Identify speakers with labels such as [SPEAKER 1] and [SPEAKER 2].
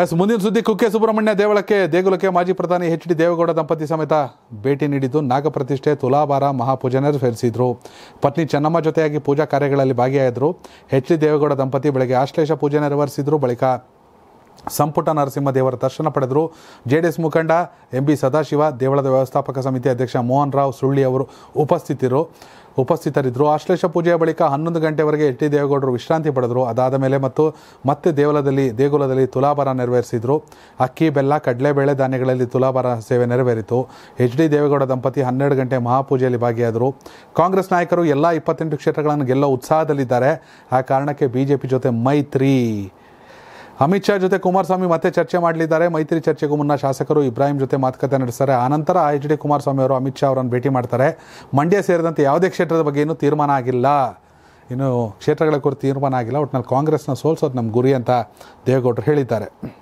[SPEAKER 1] S ಮುಂದಿನ ಸುದ್ದಿ ಕುಕ್ಕೆ ಸುಬ್ರಹ್ಮಣ್ಯ ದೇವಳಕ್ಕೆ ದೇಗುಲಕ್ಕೆ ಮಾಜಿ ಪ್ರಧಾನಿ ಎಚ್ ಡಿ ದೇವೇಗೌಡ ದಂಪತಿ ಸಮೇತ ಭೇಟಿ ನೀಡಿದ್ದು ನಾಗಪ್ರತಿಷ್ಠೆ ತುಲಾಭಾರ ಮಹಾಪೂಜೆ ನೆರವೇರಿಸಿದ್ರು ಪತ್ನಿ ಚೆನ್ನಮ್ಮ ಜೊತೆಯಾಗಿ ಪೂಜಾ ಕಾರ್ಯಗಳಲ್ಲಿ ಭಾಗಿಯಾದರು ಎಚ್ ಡಿ ದೇವೇಗೌಡ ದಂಪತಿ ಬೆಳಗ್ಗೆ ಆಶ್ಲೇಷ ಪೂಜೆ ನೆರವೇರಿಸಿದ್ರು ಬಳಿಕ ಸಂಪುಟ ನರಸಿಂಹ ದೇವರ ದರ್ಶನ ಪಡೆದರು ಜೆಡಿಎಸ್ ಮುಖಂಡ ಎಂ ಬಿ ಸದಾಶಿವ ದೇವಳದ ವ್ಯವಸ್ಥಾಪಕ ಸಮಿತಿ ಅಧ್ಯಕ್ಷ ಮೋಹನ್ ರಾವ್ ಸುಳ್ಳಿ ಅವರು ಉಪಸ್ಥಿತರು ಉಪಸ್ಥಿತರಿದ್ದರು ಆಶ್ಲೇಷ ಪೂಜೆಯ ಬಳಿಕ ಹನ್ನೊಂದು ಗಂಟೆವರೆಗೆ ಎಚ್ ಡಿ ದೇವೇಗೌಡರು ವಿಶ್ರಾಂತಿ ಪಡೆದರು ಅದಾದ ಮೇಲೆ ಮತ್ತು ಮತ್ತೆ ದೇವಲದಲ್ಲಿ ದೇಗುಲದಲ್ಲಿ ತುಲಾಭಾರ ನೆರವೇರಿಸಿದರು ಅಕ್ಕಿ ಬೆಲ್ಲ ಕಡಲೆಬೇಳೆ ಧಾನ್ಯಗಳಲ್ಲಿ ತುಲಾಭಾರ ಸೇವೆ ನೆರವೇರಿತು ಎಚ್ ಡಿ ದೇವೇಗೌಡ ದಂಪತಿ ಹನ್ನೆರಡು ಗಂಟೆ ಮಹಾಪೂಜೆಯಲ್ಲಿ ಭಾಗಿಯಾದರು ಕಾಂಗ್ರೆಸ್ ನಾಯಕರು ಎಲ್ಲ ಇಪ್ಪತ್ತೆಂಟು ಕ್ಷೇತ್ರಗಳನ್ನು ಗೆಲ್ಲೋ ಉತ್ಸಾಹದಲ್ಲಿದ್ದಾರೆ ಆ ಕಾರಣಕ್ಕೆ ಬಿಜೆಪಿ ಜೊತೆ ಮೈತ್ರಿ ಅಮಿತ್ ಶಾ ಜೊತೆ ಕುಮಾರಸ್ವಾಮಿ ಮತ್ತೆ ಚರ್ಚೆ ಮಾಡಲಿದ್ದಾರೆ ಮೈತ್ರಿ ಚರ್ಚೆಗೂ ಮುನ್ನ ಶಾಸಕರು ಇಬ್ರಾಹಿಂ ಜೊತೆ ಮಾತುಕತೆ ನಡೆಸ್ತಾರೆ ಆನಂತರ ಎಚ್ ಡಿ ಕುಮಾರಸ್ವಾಮಿ ಅವರು ಅಮಿತ್ ಶಾ ಅವರನ್ನು ಭೇಟಿ ಮಾಡ್ತಾರೆ ಮಂಡ್ಯ ಸೇರಿದಂತೆ ಯಾವುದೇ ಕ್ಷೇತ್ರದ ಬಗ್ಗೆ ಏನೂ ತೀರ್ಮಾನ ಆಗಿಲ್ಲ ಇನ್ನು ಕ್ಷೇತ್ರಗಳ ಕುರಿತು ತೀರ್ಮಾನ ಆಗಿಲ್ಲ ಒಟ್ನಲ್ಲಿ ಕಾಂಗ್ರೆಸ್ನ ಸೋಲ್ಸೋದು ನಮ್ಮ ಗುರಿ ಅಂತ ದೇವೇಗೌಡರು ಹೇಳಿದ್ದಾರೆ